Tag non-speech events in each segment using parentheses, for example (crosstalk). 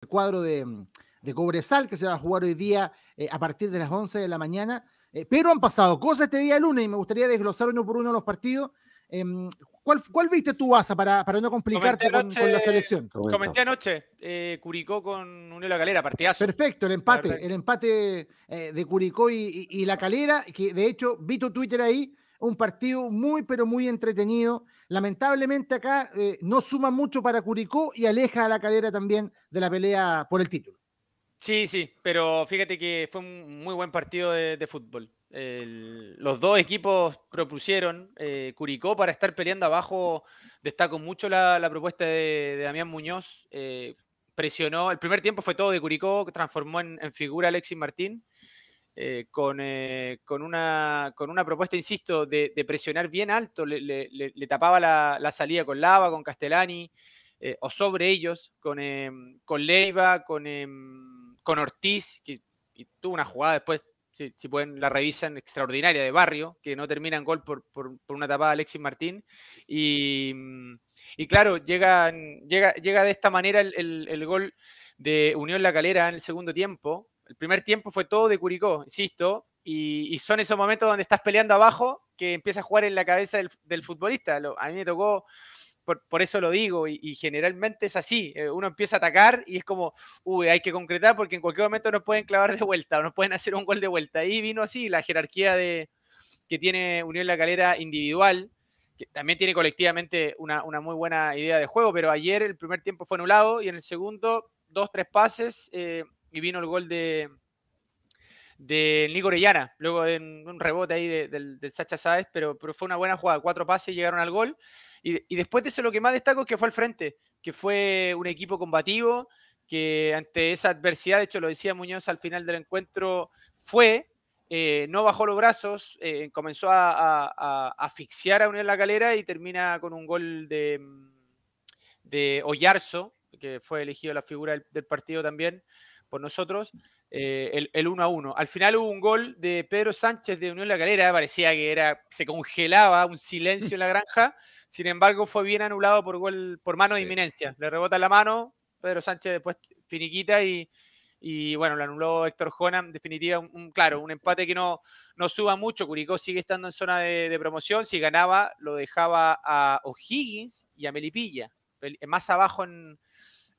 El cuadro de, mm, de, Cobresal que se va a jugar hoy día eh, a partir de las 11 de la mañana. Eh, pero han pasado cosas este día lunes y me gustaría desglosar uno por uno los partidos. Em, ¿cuál, ¿cuál, viste tú, Asa, para, para no complicarte con, la selección? Comenté anoche, eh, Curicó con uno de la calera, partidazo. Perfecto, el empate, el empate de Curicó y, y, y, la calera, que de hecho vi tu Twitter ahí un partido muy, pero muy entretenido. Lamentablemente acá eh, no suma mucho para Curicó y aleja a la calera también de la pelea por el título. Sí, sí, pero fíjate que fue un muy buen partido de, fútbol. los dos equipos propusieron eh, Curicó para estar peleando abajo. Destaco mucho la, propuesta de, Damián Muñoz. Eh, presionó, el primer tiempo fue todo de Curicó, transformó en, en figura a Alexis Martín eh, eh, con, una, propuesta, insisto, de, presionar bien alto, le, tapaba la, salida con Lava, con Castellani, eh, o sobre ellos, con, em, Leiva, em, con, Ortiz, que tuvo una jugada después, si, pueden, la revisan, extraordinaria de barrio, que no termina en gol por, una tapada de Alexis Martín. Y, mm, y claro, llega, llega, llega de esta manera el, el gol de Unión La Calera en el segundo tiempo, el primer tiempo fue todo de Curicó, insisto, y, son esos momentos donde estás peleando abajo que empieza a jugar en la cabeza del, futbolista. a mí me tocó por, eso lo digo, y, generalmente es así. Eh, uno empieza a atacar y es como, uy, hay que concretar porque en cualquier momento nos pueden clavar de vuelta o nos pueden hacer un gol de vuelta. Ahí vino así la jerarquía de, que tiene Unión La Calera individual, que también tiene colectivamente una, muy buena idea de juego, pero ayer el primer tiempo fue anulado y en el segundo, dos, tres pases. Eh, y vino el gol de, de Nico Orellana, luego de un rebote ahí del, Sacha Sáez, pero, pero, fue una buena jugada, cuatro pases llegaron al gol. Y, después de eso lo que más destaco es que fue al frente, que fue un equipo combativo, que ante esa adversidad, de hecho lo decía Muñoz al final del encuentro, fue, eh, no bajó los brazos, eh, comenzó a, a, a, asfixiar a unir la calera y termina con un gol de, de Oyarzo, que fue elegido la figura del partido también por nosotros, eh, el, uno 1 a 1. Al final hubo un gol de Pedro Sánchez de Unión La Calera, parecía que era, se congelaba un silencio en la granja, sin embargo fue bien anulado por gol, por mano de inminencia. Le rebota la mano, Pedro Sánchez después finiquita y, bueno, lo anuló Héctor Jonan. definitiva, un, claro, un empate que no, suba mucho, Curicó sigue estando en zona de, de promoción, si ganaba lo dejaba a O'Higgins y a Melipilla, más abajo en,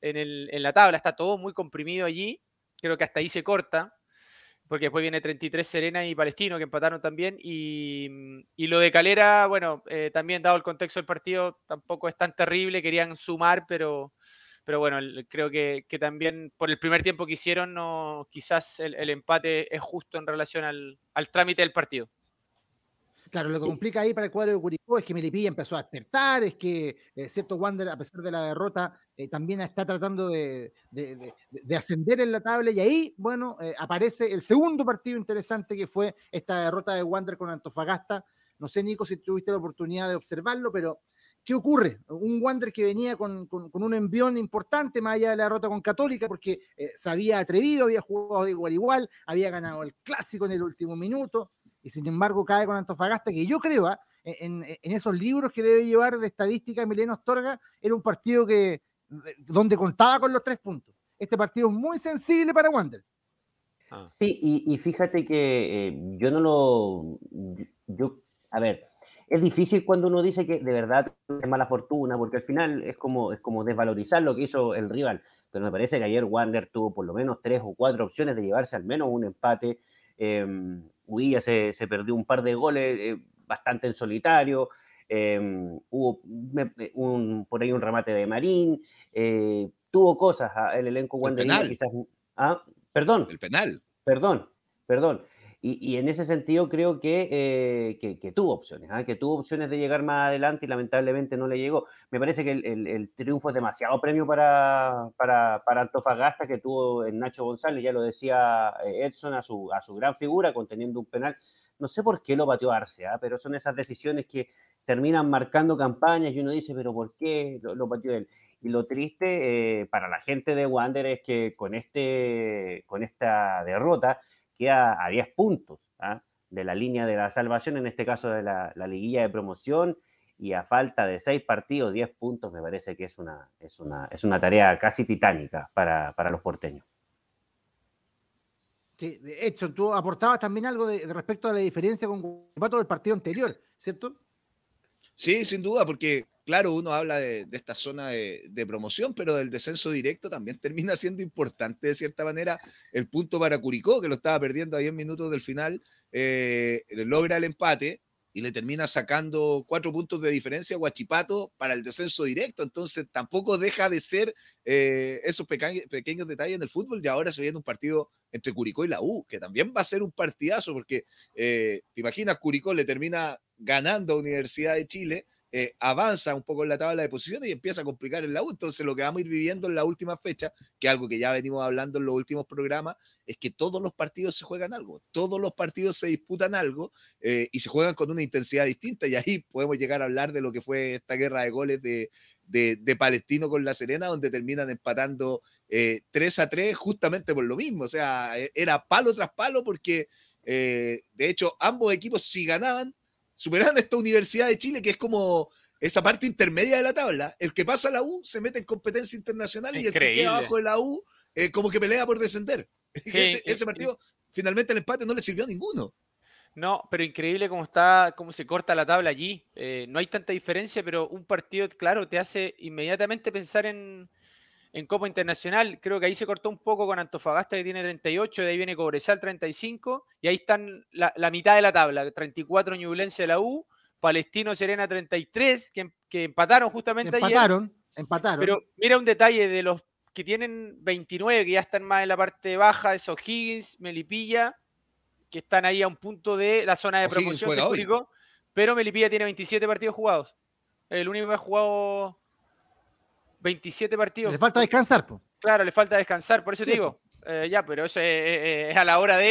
en, la tabla, está todo muy comprimido allí, creo que hasta ahí se corta, porque después viene 33 Serena y Palestino, que empataron también. Y, mm, y lo de Calera, bueno, eh, también dado el contexto del partido, tampoco es tan terrible, querían sumar, pero, pero bueno, creo que, también por el primer tiempo que hicieron, no, quizás el, empate es justo en relación al trámite del partido. Claro, lo que complica ahí para el cuadro de Curicó es que Melipilla empezó a despertar, es que eh, cierto Wander, a pesar de la derrota, eh, también está tratando de, ascender en la tabla y ahí, bueno, eh, aparece el segundo partido interesante que fue esta derrota de Wander con Antofagasta. No sé, Nico, si tuviste la oportunidad de observarlo, pero ¿qué ocurre? Un Wander que venía con, un envión importante más allá de la derrota con Católica, porque se había atrevido, había jugado de igual igual, había ganado el clásico en el último minuto, y sin embargo cae con Antofagasta, que yo creo, ¿ah? en, esos libros que debe llevar de estadística Milenio Astorga, era un partido que donde contaba con los tres puntos. Este partido es muy sensible para Wander. Ah. Sí, y, fíjate que eh, yo no lo. a ver, es difícil cuando uno dice que de verdad es mala fortuna, porque al final es como, es como desvalorizar lo que hizo el rival. Pero me parece que ayer Wander tuvo por lo menos tres o cuatro opciones de llevarse al menos un empate. Eh, se, se, perdió un par de goles eh, bastante en solitario. Em, hubo eh, un, por ahí un remate de Marín. Eh, tuvo cosas ah, el elenco quizás. Ah, perdón. El penal. Perdón, perdón. Y, en ese sentido creo que, eh, tuvo opciones, ¿ah? que tuvo opciones de llegar más adelante y lamentablemente no le llegó. Me parece que el, triunfo es demasiado premio para, para, para, Antofagasta que tuvo en Nacho González, ya lo decía eh, Edson, a su, gran figura, conteniendo un penal. No sé por qué lo batió Arce, ¿ah? pero son esas decisiones que terminan marcando campañas y uno dice, pero ¿por qué lo, batió él? Y lo triste eh, para la gente de Wander es que con, este, con esta derrota a 10 puntos ¿ah? de la línea de la salvación, en este caso de la, liguilla de promoción, y a falta de 6 partidos, 10 puntos, me parece que es una, es una, es una tarea casi titánica para, para los porteños. Sí, de hecho, tú aportabas también algo de, respecto a la diferencia con el partido anterior, ¿cierto? Sí, sin duda, porque claro, uno habla de, esta zona de, promoción, pero del descenso directo también (laughs) termina siendo importante de cierta manera. El punto para Curicó, que lo estaba perdiendo a 10 minutos del final, eh, logra el empate y le termina sacando cuatro puntos de diferencia a Guachipato para el descenso directo. Entonces tampoco deja de ser eh, esos pequeños detalles en el fútbol. Y ahora se viene un partido entre Curicó y la U, que también va a ser un partidazo, porque eh, te imaginas, Curicó le termina ganando a Universidad de Chile eh, avanza un poco en la tabla de posiciones y empieza a complicar el la Entonces, lo que vamos a ir viviendo en la última fecha, que es algo que ya venimos hablando en los últimos programas, es que todos los partidos se juegan algo, todos los partidos se disputan algo eh, y se juegan con una intensidad distinta. Y ahí podemos llegar a hablar de lo que fue esta guerra de goles de, Palestino con La Serena, donde terminan empatando 3 eh, a 3 justamente por lo mismo. O sea, e, era palo tras palo porque, de hecho, ambos equipos si ganaban superando esta Universidad de Chile, que es como esa parte intermedia de la tabla. El que pasa la U se mete en competencia internacional y el que queda abajo de la U eh, como que pelea por descender. (laughs) ese, eh, eh, partido, finalmente el empate no le sirvió a ninguno. No, pero increíble cómo está, cómo se corta la tabla allí. no hay tanta diferencia, pero un partido, claro, te hace inmediatamente pensar en, en Copa Internacional. Creo que ahí se cortó un poco con Antofagasta, que tiene 38, de ahí viene Cobresal 35, y ahí están la, mitad de la tabla, 34 Ñublense de la U, Palestino Serena 33, em, que, empataron justamente empataron, Empataron, Pero mira un detalle de los que tienen 29, que ya están más en la parte baja, es O'Higgins, Melipilla, que están ahí a un punto de la zona de promoción pero Melipilla tiene 27 partidos jugados. El único que ha jugado 27 partidos. Le falta descansar, Claro, le falta descansar, por eso te digo. Eh, ya, pero eso es, a la hora de.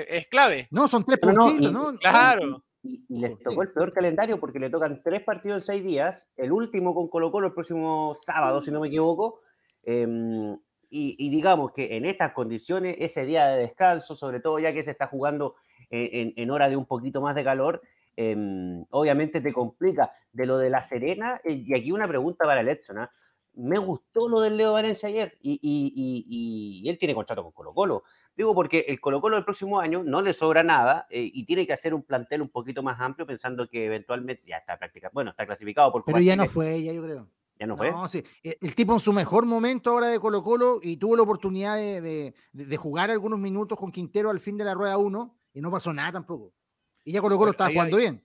Eh, es, clave. No, son tres partidos, no, Claro. Y, les tocó el peor calendario porque le tocan tres partidos en seis días. El último con Colo Colo el próximo sábado, si no me equivoco. Em, y, digamos que en estas condiciones, ese día de descanso, sobre todo ya que se está jugando en, hora de un poquito más de calor, em, obviamente te complica. De lo de la Serena, eh, y aquí una pregunta para Letson, ¿ah? me gustó lo del Leo Valencia ayer y, él tiene contrato con Colo Colo. Digo porque el Colo Colo del próximo año no le sobra nada eh, y tiene que hacer un plantel un poquito más amplio pensando que eventualmente ya está practicando, bueno, está clasificado por... Pero ya no fue, ya yo creo. Ya no fue. No, sí. Eh, el tipo en su mejor momento ahora de Colo Colo y tuvo la oportunidad de, jugar algunos minutos con Quintero al fin de la rueda 1 y no pasó nada tampoco. Y ya Colo Colo estaba jugando bien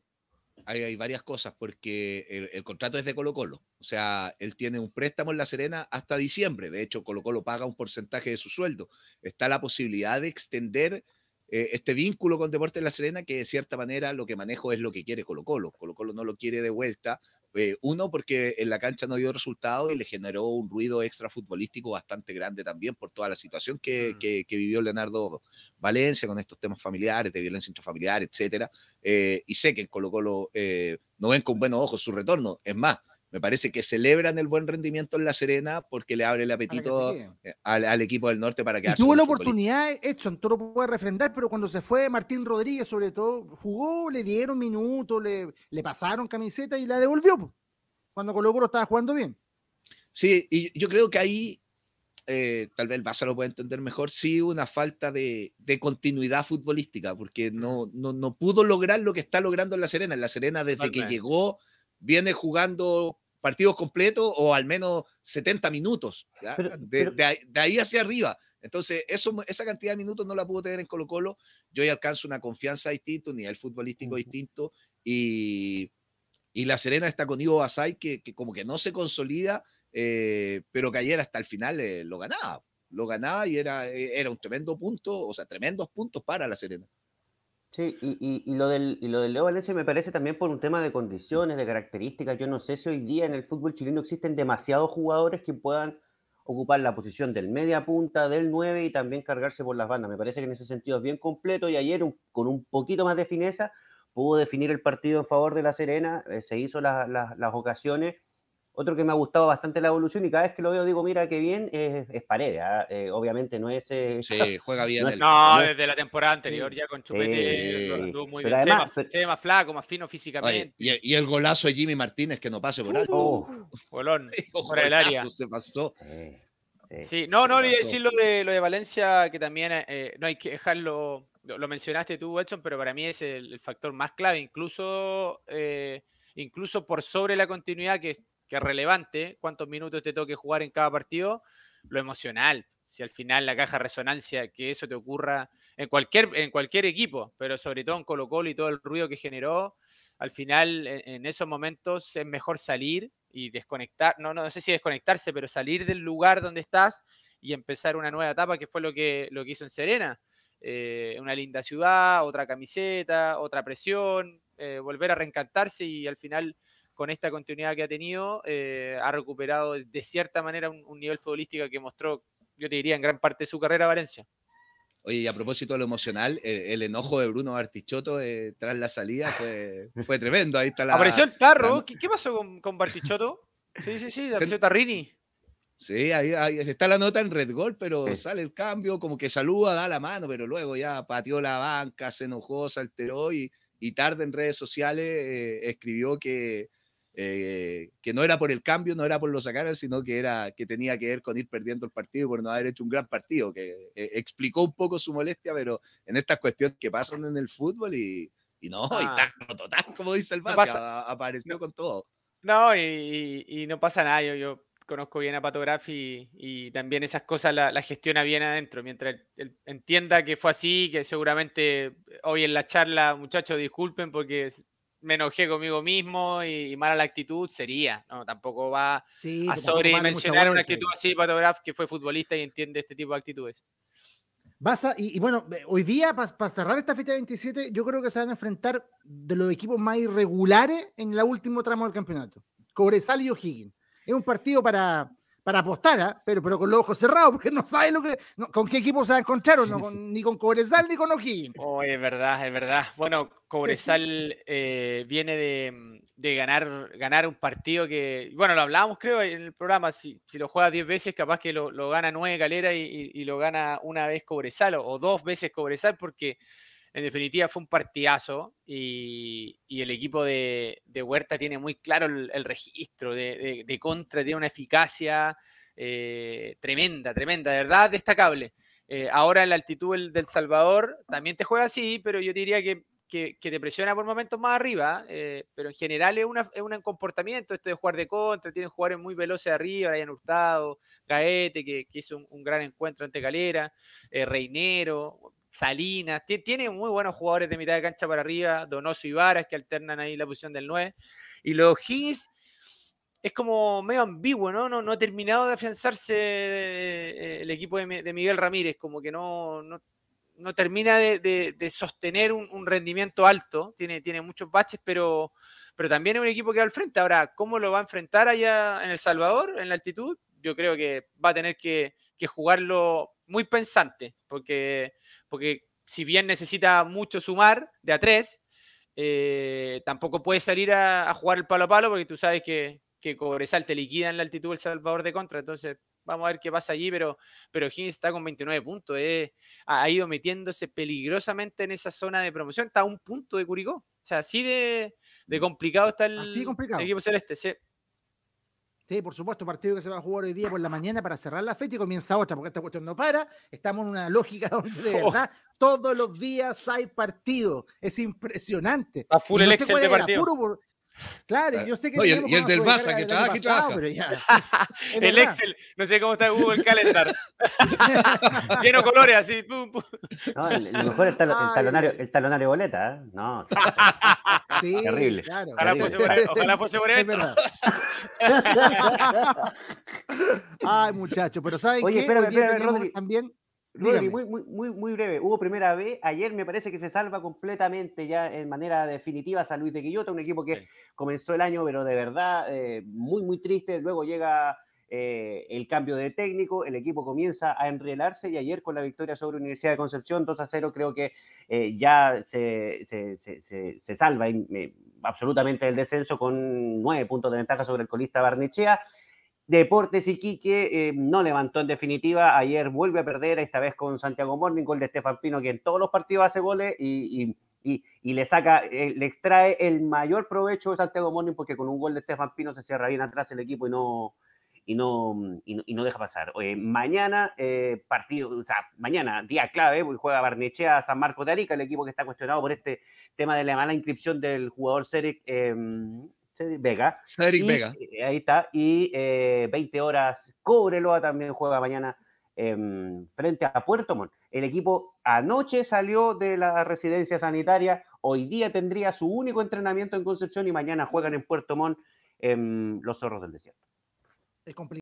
hay, varias cosas, porque el, contrato es de Colo Colo. O sea, él tiene un préstamo en La Serena hasta diciembre. De hecho, Colo Colo paga un porcentaje de su sueldo. Está la posibilidad de extender eh, este vínculo con Deportes de La Serena, que de cierta manera lo que manejo es lo que quiere Colo Colo. Colo Colo no lo quiere de vuelta, eh, uno, porque en la cancha no dio resultado y le generó un ruido extra futbolístico bastante grande también por toda la situación que, mm. que, vivió Leonardo Valencia con estos temas familiares, de violencia intrafamiliar, etcétera. Eh, y sé que en Colo Colo eh, no ven con buenos ojos su retorno. Es más, me parece que celebran el buen rendimiento en La Serena porque le abre el apetito eh, al, equipo del norte para que Tuvo la oportunidad, esto tú lo puedes refrendar, pero cuando se fue Martín Rodríguez, sobre todo, jugó, le dieron minutos, le, pasaron camiseta y la devolvió cuando Colo Colo estaba jugando bien. Sí, y yo creo que ahí eh, tal vez el Barça lo puede entender mejor, sí una falta de, continuidad futbolística, porque no, no, pudo lograr lo que está logrando en La Serena. En La Serena, desde que llegó, viene jugando partidos completos o al menos 70 minutos, de, ahí, hacia arriba. Entonces, eso, esa cantidad de minutos no la pudo tener en Colo Colo. Yo ya alcanzo una confianza distinta, un nivel futbolístico distinto y, y, La Serena está con Ivo Basay, que, como que no se consolida, eh, pero que ayer hasta el final eh, lo ganaba, lo ganaba y era, eh, era un tremendo punto, o sea, tremendos puntos para La Serena. Sí, y, y, lo del, y lo del Leo Valencia me parece también por un tema de condiciones, de características. Yo no sé si hoy día en el fútbol chileno existen demasiados jugadores que puedan ocupar la posición del media punta, del 9 y también cargarse por las bandas. Me parece que en ese sentido es bien completo y ayer con un poquito más de fineza pudo definir el partido en favor de la Serena, eh, se hizo las ocasiones otro que me ha gustado bastante la evolución y cada vez que lo veo digo, mira qué bien, es, es ¿ah? eh, obviamente no es. sí, juega (laughs) bien. No, no, desde la temporada anterior ya con Chupete muy se, ve más, flaco, más fino físicamente. y, el golazo de Jimmy Martínez que no pase por alto. por oh. (laughs) (laughs) el área. Se pasó. Sí, no, no, le decir lo de, lo de Valencia, que también eh, no hay que dejarlo. Lo, mencionaste tú, Edson, pero para mí es el, factor más clave, incluso, eh, incluso por sobre la continuidad que que es relevante, cuántos minutos te toque jugar en cada partido, lo emocional. Si al final la caja resonancia, que eso te ocurra en cualquier, en cualquier equipo, pero sobre todo en Colo Colo y todo el ruido que generó, al final e, en, esos momentos es mejor salir y desconectar, no, no, sé si desconectarse, pero salir del lugar donde estás y empezar una nueva etapa, que fue lo que, lo que hizo en Serena. Eh, una linda ciudad, otra camiseta, otra presión, eh, volver a reencantarse y al final con esta continuidad que ha tenido, eh, ha recuperado de cierta manera un, nivel futbolístico que mostró, yo te diría, en gran parte de su carrera Valencia. Oye, y a propósito de lo emocional, eh, el, enojo de Bruno Bartichotto eh, tras la salida (laughs) fue, tremendo. Ahí está la. Apareció el tarro. ¿Qué, pasó con, con Bartichotto? Sí, sí, sí, apareció Tarrini. Sí, ahí, está la nota en Red Gol, pero sale el cambio, como que saluda, da la mano, pero luego ya pateó la banca, se enojó, se alteró y, y tarde en redes sociales escribió que, eh, que no era por el cambio, no era por lo sacar, sino que, era, que tenía que ver con ir perdiendo el partido por no haber hecho un gran partido, que eh, explicó un poco su molestia, pero en estas cuestiones que pasan en el fútbol y, no, y total, ah. como dice el Vázquez, apareció con todo. No, y, no pasa nada, yo, conozco bien a Patografi y, también esas cosas las la gestiona bien adentro, mientras entienda que fue así, que seguramente hoy en la charla, muchachos, disculpen porque me enojé conmigo mismo y, mala la actitud sería, ¿no? Tampoco va a pues, a sobredimensionar una actitud así, Pato que fue futbolista y entiende este tipo de actitudes. Vas y, bueno, hoy día, para cerrar esta fecha 27, yo creo que se van a enfrentar de los equipos más irregulares en el último tramo del campeonato. Cobresal y O'Higgins. Es un partido para, para apostar, ¿ah? pero, pero con los ojos cerrados, porque no sabe lo que, con qué equipo se va a encontrar, no, ni con Cobresal ni con O'Higgins. Oh, es verdad, es verdad. Bueno, Cobresal eh, viene de, ganar, ganar un partido que, bueno, lo hablábamos creo en el programa, si, lo juega 10 veces, capaz que lo, gana 9 Galera y, lo gana una vez Cobresal o, o dos veces Cobresal, porque en definitiva fue un partidazo y, el equipo de, Huerta tiene muy claro el, registro de, de, contra, tiene una eficacia eh, tremenda, tremenda, de verdad destacable. Eh, ahora en la altitud del Salvador también te juega así, pero yo diría que, te presiona por momentos más arriba, eh, pero en general es, un comportamiento este de jugar de contra, tienen jugadores muy veloces arriba, Ryan Hurtado, Gaete, que, que hizo un, un, gran encuentro ante Calera, Reinero, Salinas, tiene muy buenos jugadores de mitad de cancha para arriba, Donoso y Varas que alternan ahí la posición del 9. Y los Higgins es como medio ambiguo, ¿no? No, ha terminado de afianzarse eh, el equipo de, Miguel Ramírez, como que no, no, termina de, sostener un, rendimiento alto, tiene, tiene muchos baches, pero, pero también es un equipo que va al frente. Ahora, ¿cómo lo va a enfrentar allá en El Salvador, en la altitud? Yo creo que va a tener que, que jugarlo muy pensante, porque porque si bien necesita mucho sumar de a tres, eh, tampoco puede salir a, jugar el palo a palo porque tú sabes que, que Cobresal te liquida en la altitud el Salvador de contra. Entonces, vamos a ver qué pasa allí, pero, pero Higgins está con 29 puntos. Eh, ha, ido metiéndose peligrosamente en esa zona de promoción. Está a un punto de Curicó. O sea, así de, mm. complicado está el, ah, complicado. el equipo celeste. Sí, por supuesto, partido que se va a jugar hoy día por la mañana para cerrar la fecha y comienza otra, porque esta cuestión no para. Estamos en una lógica (laughs) donde de oh. verdad todos los días hay partido. Es impresionante. A full el Claro, yo sé que. No, y, el, del Baza, que trabaja, que trabaja. (laughs) el Excel, no sé cómo está Google Calendar. (laughs) Lleno colores así. Pum, No, lo mejor el, talonario, el talonario boleta. ¿eh? No. (laughs) Sí, terrible. ojalá, fuese por, ojalá Ay, muchachos, pero ¿saben Oye, qué? Espérame, espérame, Rodri, también muy, muy, muy, muy breve. Hubo primera B. Ayer me parece que se salva completamente ya en manera definitiva San Luis de Quillota, un equipo que comenzó el año, pero de verdad eh, muy, muy triste. Luego llega eh, el cambio de técnico, el equipo comienza a enrielarse y ayer con la victoria sobre Universidad de Concepción 2 a 0 creo que eh, ya se, se, se, salva absolutamente el descenso con nueve puntos de ventaja sobre el colista Barnichea, Deportes Iquique eh, no levantó en definitiva. Ayer vuelve a perder, esta vez con Santiago Morning, gol de Estefan Pino, que en todos los partidos hace goles y, y, le saca, eh, le extrae el mayor provecho de Santiago Morning, porque con un gol de Estefan Pino se cierra bien atrás el equipo y no, y no, y no, deja pasar. Eh, mañana, partido, o sea, mañana, día clave, juega Barnechea a San Marcos de Arica, el equipo que está cuestionado por este tema de la mala inscripción del jugador Ceric. Cedric Vega. Cedric Vega. Eh, ahí está. Y 20 eh, horas, Cobreloa también juega mañana em, frente a Puerto Montt. El equipo anoche salió de la residencia sanitaria, hoy día tendría su único entrenamiento en Concepción y mañana juegan en Puerto Montt em, los zorros del desierto. Es complicado.